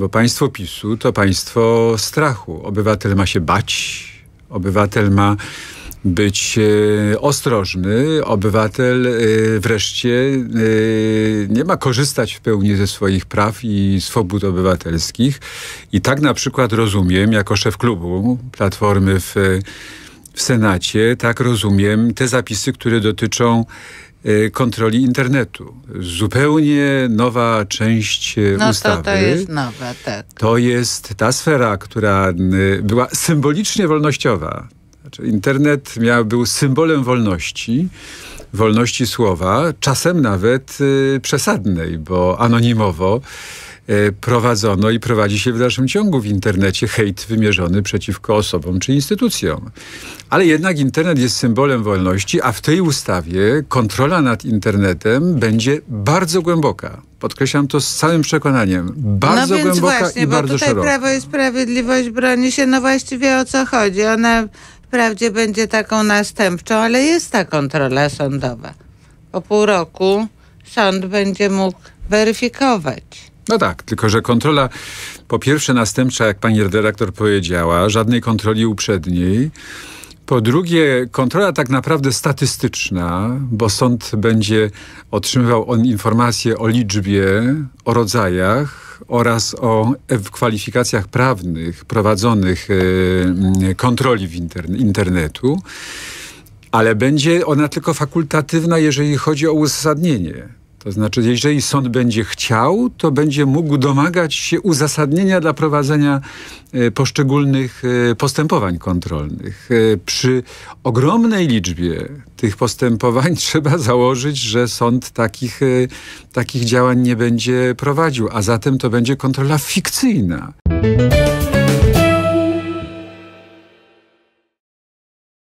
Bo państwo PiSu to państwo strachu. Obywatel ma się bać, obywatel ma być e, ostrożny. Obywatel e, wreszcie e, nie ma korzystać w pełni ze swoich praw i swobód obywatelskich. I tak na przykład rozumiem, jako szef klubu Platformy w, w Senacie, tak rozumiem te zapisy, które dotyczą Y, kontroli internetu. Zupełnie nowa część no ustawy. No to, to jest nowe. tak. To jest ta sfera, która y, była symbolicznie wolnościowa. Znaczy, internet miał, był symbolem wolności, wolności słowa, czasem nawet y, przesadnej, bo anonimowo E, prowadzono i prowadzi się w dalszym ciągu w internecie hejt wymierzony przeciwko osobom czy instytucjom. Ale jednak internet jest symbolem wolności, a w tej ustawie kontrola nad internetem będzie bardzo głęboka. Podkreślam to z całym przekonaniem. Bardzo no głęboka właśnie, i bo bardzo tutaj szeroka. Prawo i Sprawiedliwość broni się, no właściwie o co chodzi. Ona wprawdzie będzie taką następczą, ale jest ta kontrola sądowa. Po pół roku sąd będzie mógł weryfikować. No tak, tylko że kontrola po pierwsze następcza, jak pani redaktor powiedziała, żadnej kontroli uprzedniej. Po drugie, kontrola tak naprawdę statystyczna, bo sąd będzie otrzymywał on informacje o liczbie, o rodzajach oraz o kwalifikacjach prawnych prowadzonych e, kontroli w interne internetu, ale będzie ona tylko fakultatywna, jeżeli chodzi o uzasadnienie. To znaczy, jeżeli sąd będzie chciał, to będzie mógł domagać się uzasadnienia dla prowadzenia e, poszczególnych e, postępowań kontrolnych. E, przy ogromnej liczbie tych postępowań trzeba założyć, że sąd takich, takich działań nie będzie prowadził, a zatem to będzie kontrola fikcyjna.